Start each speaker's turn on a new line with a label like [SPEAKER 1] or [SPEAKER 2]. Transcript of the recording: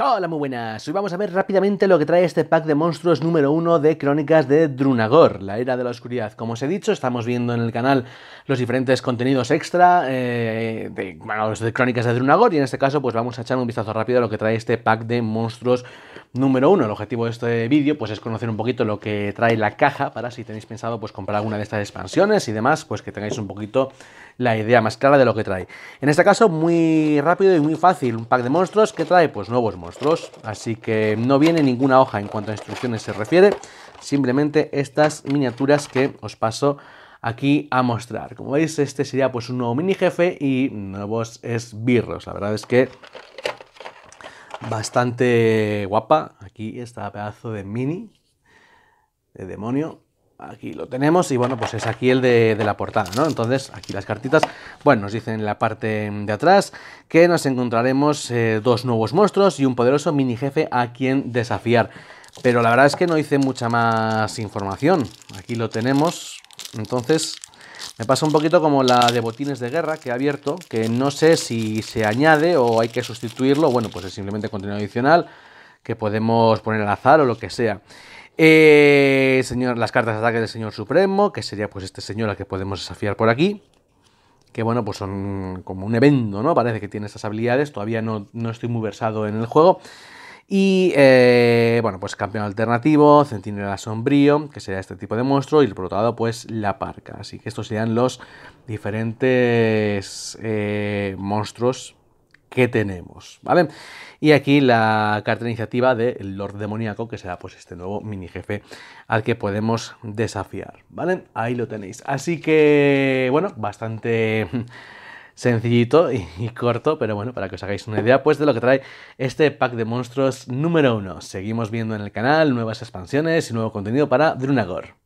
[SPEAKER 1] Hola, muy buenas. Hoy vamos a ver rápidamente lo que trae este pack de monstruos número 1 de Crónicas de Drunagor, la era de la oscuridad. Como os he dicho, estamos viendo en el canal los diferentes contenidos extra eh, de, los de Crónicas de Drunagor y en este caso pues vamos a echar un vistazo rápido a lo que trae este pack de monstruos Número uno, el objetivo de este vídeo pues, es conocer un poquito lo que trae la caja para si tenéis pensado pues, comprar alguna de estas expansiones y demás, pues que tengáis un poquito la idea más clara de lo que trae. En este caso, muy rápido y muy fácil, un pack de monstruos que trae pues nuevos monstruos, así que no viene ninguna hoja en cuanto a instrucciones se refiere, simplemente estas miniaturas que os paso aquí a mostrar. Como veis, este sería pues un nuevo mini jefe y nuevos esbirros, la verdad es que bastante guapa. Aquí está pedazo de mini, de demonio. Aquí lo tenemos y bueno, pues es aquí el de, la portada, ¿no? Entonces, aquí las cartitas, bueno, nos dicen en la parte de atrás que nos encontraremos eh, dos nuevos monstruos y un poderoso mini jefe a quien desafiar. Pero la verdad es que no hice mucha más información. Aquí lo tenemos, entonces me pasa un poquito como la de botines de guerra que he abierto, que no sé si se añade o hay que sustituirlo. Bueno, pues es simplemente contenido adicional que podemos poner al azar o lo que sea. Eh, señor, las cartas de ataque del señor supremo, que sería pues este señor al que podemos desafiar por aquí. Que bueno, pues son como un evento, ¿no? Parece que tiene esas habilidades. Todavía no, no estoy muy versado en el juego. Y eh, bueno, pues campeón alternativo, centinela sombrío, que sería este tipo de monstruo, y por otro lado, pues la parca. Así que estos serían los diferentes eh, monstruos que tenemos, ¿vale? Y aquí la carta iniciativa del Lord Demoníaco, que será pues este nuevo mini jefe al que podemos desafiar, ¿vale? Ahí lo tenéis. Así que, bueno, bastante sencillito y, corto, pero bueno, para que os hagáis una idea pues de lo que trae este pack de monstruos número uno. Seguimos viendo en el canal nuevas expansiones y nuevo contenido para Drunagor.